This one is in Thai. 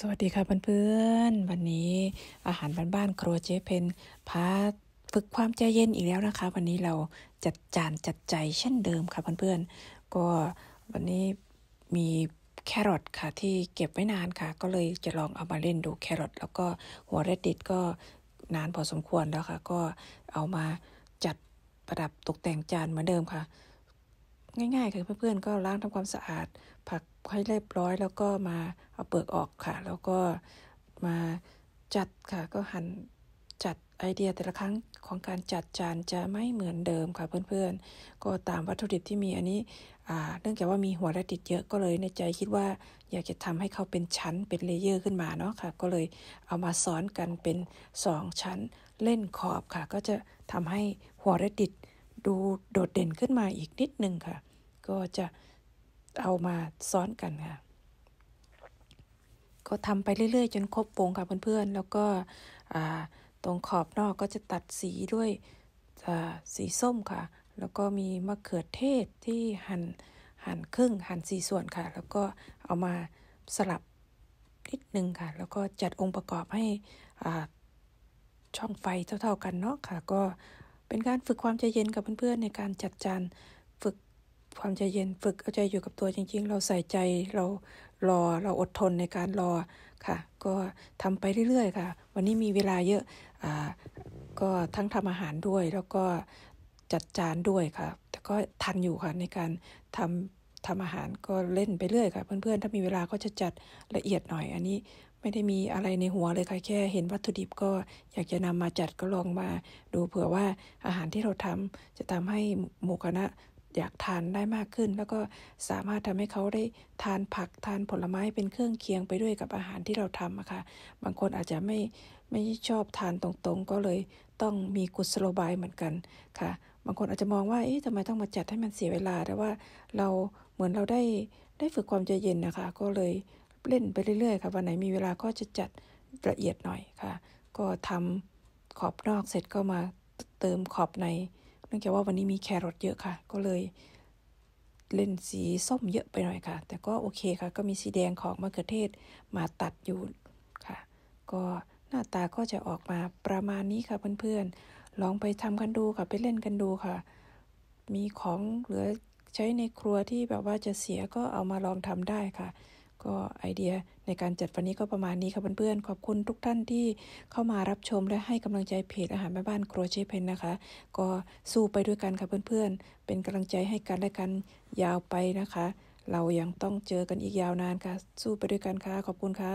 สวัสดีค่ะเพื่อนๆวันนี้อาหารบ้านบ้านครัวเจ๊เพนพาฝึกความใจเย็นอีกแล้วนะคะ วันนี้เราจัดจานจัดใจเช่นเดิมค่ะเพื่อนๆก็วันนี้มีแครอทค่ะ ที่เก็บไว้นานค่ะ ก็เลยจะลองเอามาเล่นดูแครอทแล้วก็หัวเรดดิตก็นานพอสมควรแล้วค่ะก็เอามาจัดประดับตกแต่งจานเหมือนเดิมค่ะง่ายๆค่ะเพื่อนๆก็ล้างทำความสะอาด ผักให้เรียบร้อย แล้วก็มาเอาเปลือกออกค่ะ แล้วก็มาจัดค่ะก็หั่นจัดไอเดียแต่ละครั้งของการจัดจานจะไม่เหมือนเดิมค่ะ เพื่อนๆ ก็ตามวัตถุดิบที่มีอันนี้ เนื่องจากว่ามีหัวและติดเยอะก็เลยในใจคิดว่าอยากจะทำให้เขาเป็นชั้นเป็นเลเยอร์ขึ้นมาเนาะค่ะ ก็เลยเอามาซ้อนกันเป็น 2 ชั้นเล่นขอบค่ะก็จะทำให้หัวและติดดูโดดเด่นขึ้นมาอีกนิดนึงค่ะ ก็จะเอามาซ้อนกันค่ะ ก็ทำไปเรื่อย ๆ จนครบวงค่ะเพื่อนๆ แล้วก็ตรงขอบนอกก็จะตัดสีด้วยสีส้มค่ะ แล้วก็มีมะเขือเทศที่หั่นหั่นครึ่งหั่นสี่ส่วนค่ะ แล้วก็เอามาสลับนิดนึงค่ะ แล้วก็จัดองค์ประกอบให้ช่องไฟเท่าๆกันเนาะค่ะ ก็เป็นการฝึกความใจเย็นกับเพื่อนๆในการจัดจาน ฝึกความใจเย็นฝึกเอาใจอยู่กับตัวจริงๆ เราใส่ใจเรารอเราอดทนในการรอค่ะ ก็ทำไปเรื่อยๆค่ะ วันนี้มีเวลาเยอะอ่าก็ทั้งทำอาหารด้วย แล้วก็จัดจานด้วยค่ะแต่ก็ทันอยู่ค่ะในการทำทำอาหารก็เล่นไปเรื่อยค่ะเพื่อนๆ ถ้ามีเวลาก็จะจัดละเอียดหน่อย อันนี้ไม่ได้มีอะไรในหัวเลยค่ะแค่เห็นวัตถุดิบก็อยากจะนำมาจัดก็ลองมา ดูเผื่อว่าอาหารที่เราทำจะทำให้หมู่คณะอยากทานได้มากขึ้นแล้วก็สามารถทำให้เขาได้ทานผักทานผลไม้เป็นเครื่องเคียงไปด้วยกับอาหารที่เราทำอะค่ะ บางคนอาจจะไม่ไม่ชอบทานตรงๆ ก็เลยต้องมีกุศโลบายเหมือนกันค่ะบางคนอาจจะมองว่า เอ๊ะทำไมต้องมาจัดให้มันเสียเวลา แต่ว่าเราเหมือนเราได้ได้ฝึกความใจเย็นนะคะ ก็เลยเล่นไปเรื่อยๆ ค่ะ วันไหนมีเวลาก็จะจัดละเอียดหน่อยค่ะ ก็ทำขอบนอกเสร็จก็มาเติมขอบใน เนื่องจากว่าวันนี้มีแครอทเยอะค่ะ ก็เลยเล่นสีส้มเยอะไปหน่อยค่ะ แต่ก็โอเคค่ะ ก็มีสีแดงของมะเขือเทศมาตัดอยู่ค่ะ ก็หน้าตาก็จะออกมาประมาณนี้ค่ะเพื่อนๆลองไปทำกันดูค่ะ ไปเล่นกันดูค่ะ มีของเหลือใช้ในครัวที่แบบว่าจะเสียก็เอามาลองทำได้ค่ะ ก็ไอเดียในการจัดวันนี้ก็ประมาณนี้ค่ะเพื่อนๆขอบคุณทุกท่านที่เข้ามารับชมและให้กำลังใจเพจอาหารแม่บ้านครัวเชฟเพนนะคะ ก็สู้ไปด้วยกันค่ะเพื่อนๆเป็นกำลังใจให้กันและกันยาวไปนะคะ เรายังต้องเจอกันอีกยาวนานค่ะ สู้ไปด้วยกันค่ะขอบคุณค่ะ